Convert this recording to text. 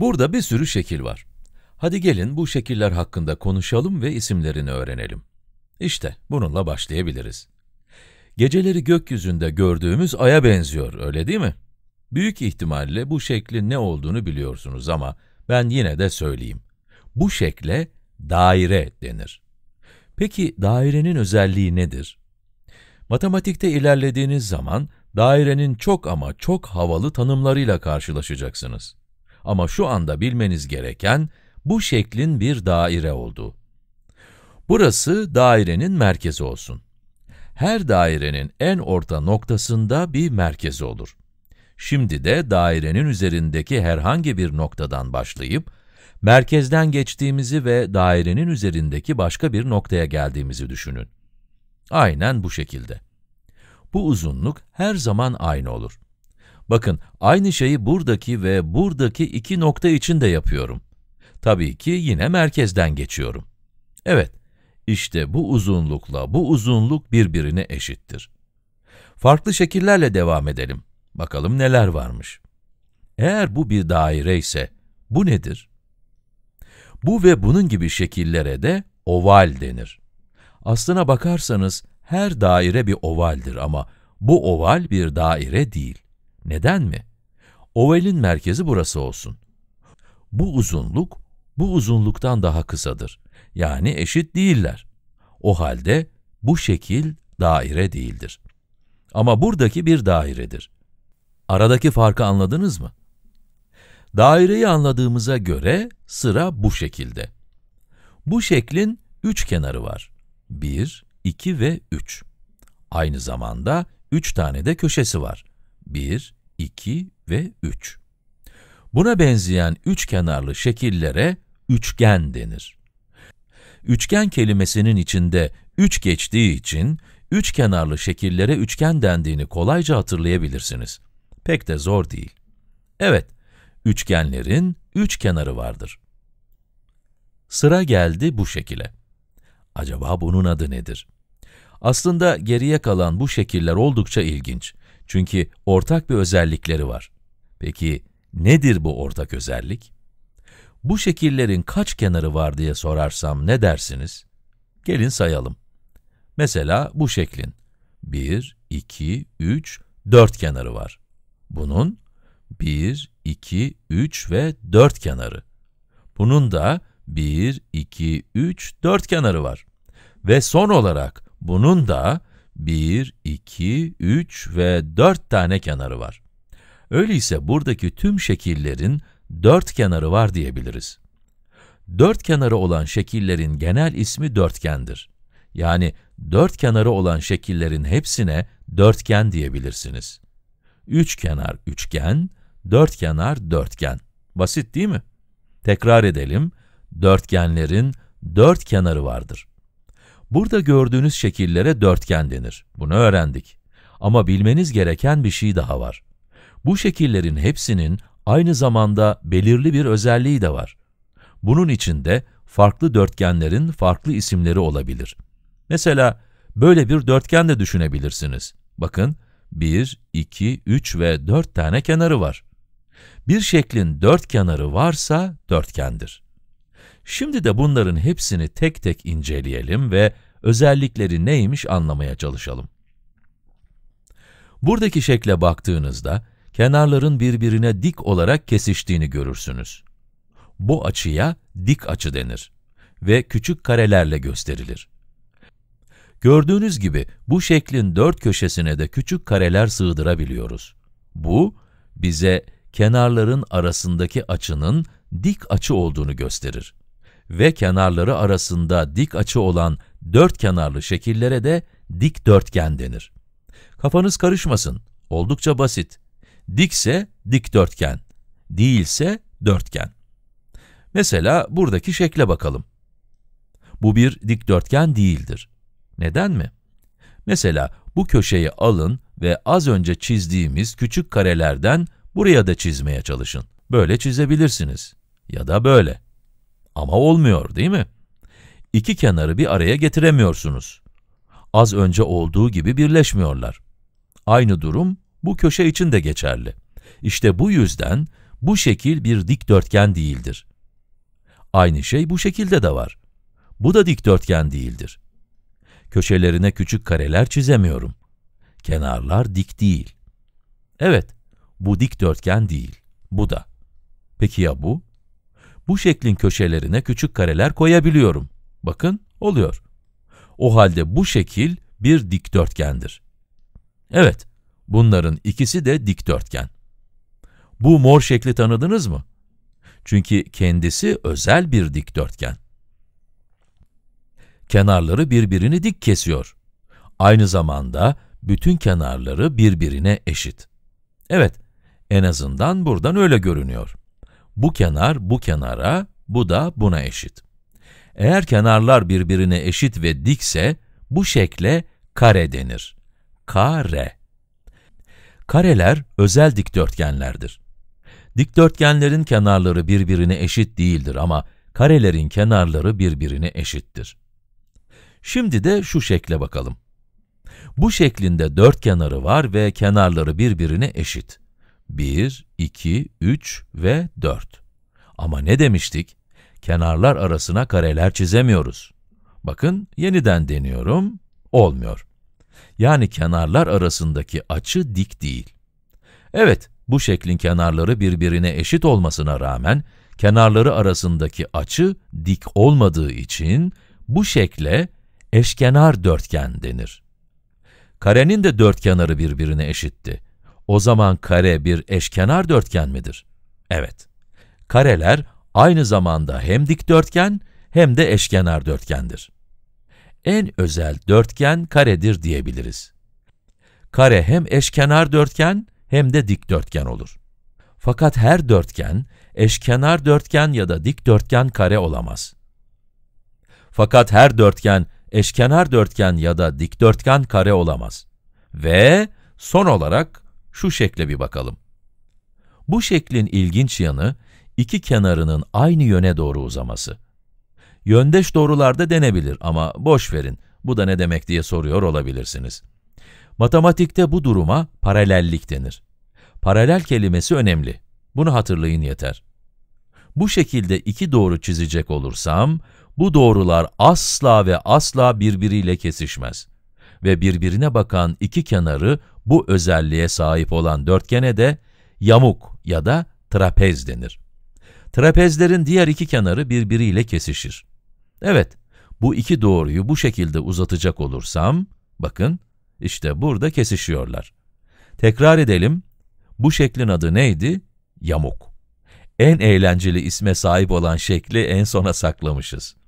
Burada bir sürü şekil var. Hadi gelin bu şekiller hakkında konuşalım ve isimlerini öğrenelim. İşte bununla başlayabiliriz. Geceleri gökyüzünde gördüğümüz aya benziyor, öyle değil mi? Büyük ihtimalle bu şeklin ne olduğunu biliyorsunuz ama ben yine de söyleyeyim. Bu şekle daire denir. Peki dairenin özelliği nedir? Matematikte ilerlediğiniz zaman dairenin çok ama çok havalı tanımlarıyla karşılaşacaksınız. Ama şu anda bilmeniz gereken bu şeklin bir daire olduğu. Burası dairenin merkezi olsun. Her dairenin en orta noktasında bir merkezi olur. Şimdi de dairenin üzerindeki herhangi bir noktadan başlayıp, merkezden geçtiğimizi ve dairenin üzerindeki başka bir noktaya geldiğimizi düşünün. Aynen bu şekilde. Bu uzunluk her zaman aynı olur. Bakın aynı şeyi buradaki ve buradaki iki nokta için de yapıyorum. Tabii ki yine merkezden geçiyorum. Evet, işte bu uzunlukla bu uzunluk birbirine eşittir. Farklı şekillerle devam edelim. Bakalım neler varmış. Eğer bu bir daire ise bu nedir? Bu ve bunun gibi şekillere de oval denir. Aslına bakarsanız her daire bir ovaldir ama bu oval bir daire değil. Neden mi? Ovalin merkezi burası olsun. Bu uzunluk, bu uzunluktan daha kısadır. Yani eşit değiller. O halde bu şekil daire değildir. Ama buradaki bir dairedir. Aradaki farkı anladınız mı? Daireyi anladığımıza göre sıra bu şekilde. Bu şeklin üç kenarı var. 1, 2 ve 3. Aynı zamanda 3 tane de köşesi var. 1, 2 ve 3. Buna benzeyen üç kenarlı şekillere üçgen denir. Üçgen kelimesinin içinde 3 geçtiği için üç kenarlı şekillere üçgen dendiğini kolayca hatırlayabilirsiniz. Pek de zor değil. Evet, üçgenlerin üç kenarı vardır. Sıra geldi bu şekile. Acaba bunun adı nedir? Aslında geriye kalan bu şekiller oldukça ilginç. Çünkü ortak bir özellikleri var. Peki nedir bu ortak özellik? Bu şekillerin kaç kenarı var diye sorarsam ne dersiniz? Gelin sayalım. Mesela bu şeklin 1, 2, 3, 4 kenarı var. Bunun 1, 2, 3 ve 4 kenarı. Bunun da 1, 2, 3, 4 kenarı var. Ve son olarak bunun da 1, 2, 3 ve 4 tane kenarı var. Öyleyse buradaki tüm şekillerin 4 kenarı var diyebiliriz. Dört kenarı olan şekillerin genel ismi dörtgendir. Yani dört kenarı olan şekillerin hepsine dörtgen diyebilirsiniz. Üç kenar üçgen, dört kenar dörtgen. Basit değil mi? Tekrar edelim, dörtgenlerin dört kenarı vardır. Burada gördüğünüz şekillere dörtgen denir. Bunu öğrendik. Ama bilmeniz gereken bir şey daha var. Bu şekillerin hepsinin aynı zamanda belirli bir özelliği de var. Bunun içinde farklı dörtgenlerin farklı isimleri olabilir. Mesela böyle bir dörtgen de düşünebilirsiniz. Bakın 1, 2, 3 ve 4 tane kenarı var. Bir şeklin dört kenarı varsa dörtgendir. Şimdi de bunların hepsini tek tek inceleyelim ve özellikleri neymiş anlamaya çalışalım. Buradaki şekle baktığınızda kenarların birbirine dik olarak kesiştiğini görürsünüz. Bu açıya dik açı denir ve küçük karelerle gösterilir. Gördüğünüz gibi bu şeklin dört köşesine de küçük kareler sığdırabiliyoruz. Bu, bize kenarların arasındaki açının dik açı olduğunu gösterir ve kenarları arasında dik açı olan dört kenarlı şekillere de dik dörtgen denir. Kafanız karışmasın, oldukça basit. Dikse dik dörtgen, değilse dörtgen. Mesela buradaki şekle bakalım. Bu bir dik dörtgen değildir. Neden mi? Mesela bu köşeyi alın ve az önce çizdiğimiz küçük karelerden buraya da çizmeye çalışın. Böyle çizebilirsiniz. Ya da böyle. Ama olmuyor değil mi? İki kenarı bir araya getiremiyorsunuz. Az önce olduğu gibi birleşmiyorlar. Aynı durum bu köşe için de geçerli. İşte bu yüzden bu şekil bir dikdörtgen değildir. Aynı şey bu şekilde de var. Bu da dikdörtgen değildir. Köşelerine küçük kareler çizemiyorum. Kenarlar dik değil. Evet, bu dikdörtgen değil. Bu da. Peki ya bu? bu şeklin köşelerine küçük kareler koyabiliyorum. Bakın oluyor. O halde bu şekil bir dikdörtgendir. Evet, bunların ikisi de dikdörtgen. Bu mor şekli tanıdınız mı? Çünkü kendisi özel bir dikdörtgen. Kenarları birbirini dik kesiyor. Aynı zamanda bütün kenarları birbirine eşit. Evet, en azından buradan öyle görünüyor. Bu kenar bu kenara, bu da buna eşit. Eğer kenarlar birbirine eşit ve dikse, bu şekle kare denir. Kare. Kareler özel dikdörtgenlerdir. Dikdörtgenlerin kenarları birbirine eşit değildir ama karelerin kenarları birbirine eşittir. Şimdi de şu şekle bakalım. Bu şeklinde dört kenarı var ve kenarları birbirine eşit. 1, 2, 3 ve 4. Ama ne demiştik? Kenarlar arasına kareler çizemiyoruz. Bakın yeniden deniyorum, olmuyor. Yani kenarlar arasındaki açı dik değil. Evet, bu şeklin kenarları birbirine eşit olmasına rağmen, kenarları arasındaki açı dik olmadığı için bu şekle eşkenar dörtgen denir. Karenin de dört kenarı birbirine eşitti. O zaman kare bir eşkenar dörtgen midir? Evet. Kareler aynı zamanda hem dikdörtgen hem de eşkenar dörtgendir. En özel dörtgen karedir diyebiliriz. Kare hem eşkenar dörtgen hem de dikdörtgen olur. Fakat her dörtgen eşkenar dörtgen ya da dikdörtgen kare olamaz. Fakat her dörtgen eşkenar dörtgen ya da dikdörtgen kare olamaz. Ve son olarak şu şekle bir bakalım. Bu şeklin ilginç yanı, iki kenarının aynı yöne doğru uzaması. Yöndeş doğrularda denebilir ama boş verin, bu da ne demek diye soruyor olabilirsiniz. Matematikte bu duruma paralellik denir. Paralel kelimesi önemli. Bunu hatırlayın yeter. Bu şekilde iki doğru çizecek olursam, bu doğrular asla ve asla birbiriyle kesişmez ve birbirine bakan iki kenarı bu özelliğe sahip olan dörtgene de yamuk ya da trapez denir. Trapezlerin diğer iki kenarı birbiriyle kesişir. Evet, bu iki doğruyu bu şekilde uzatacak olursam, bakın, işte burada kesişiyorlar. Tekrar edelim, bu şeklin adı neydi? Yamuk. En eğlenceli isme sahip olan şekli en sona saklamışız.